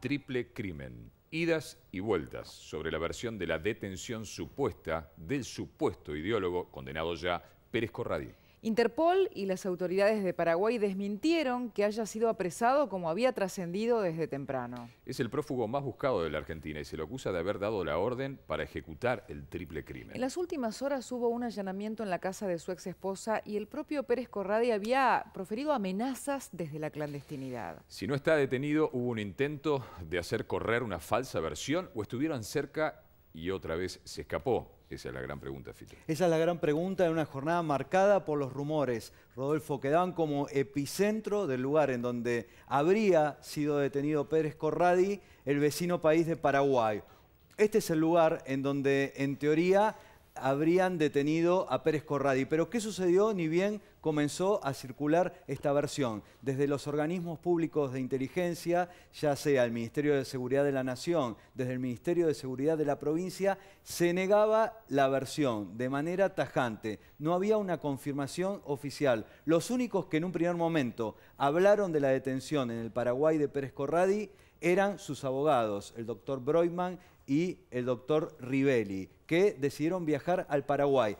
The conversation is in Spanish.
Triple Crimen. Idas y vueltas sobre la versión de la detención supuesta del supuesto ideólogo condenado ya Pérez Corradi. Interpol y las autoridades de Paraguay desmintieron que haya sido apresado como había trascendido desde temprano. Es el prófugo más buscado de la Argentina y se lo acusa de haber dado la orden para ejecutar el triple crimen. En las últimas horas hubo un allanamiento en la casa de su ex esposa y el propio Pérez Corradi había proferido amenazas desde la clandestinidad. Si no está detenido, hubo un intento de hacer correr una falsa versión o estuvieron cerca y otra vez se escapó? Esa es la gran pregunta, Fito. Esa es la gran pregunta de una jornada marcada por los rumores. Rodolfo, quedaban como epicentro del lugar en donde habría sido detenido Pérez Corradi, el vecino país de Paraguay. Este es el lugar en donde, en teoría, habrían detenido a Pérez Corradi. Pero ¿qué sucedió ni bien comenzó a circular esta versión? Desde los organismos públicos de inteligencia, ya sea el Ministerio de Seguridad de la Nación, desde el Ministerio de Seguridad de la provincia, se negaba la versión de manera tajante. No había una confirmación oficial. Los únicos que en un primer momento hablaron de la detención en el Paraguay de Pérez Corradi eran sus abogados, el doctor Broyman y el doctor Rivelli, que decidieron viajar al Paraguay.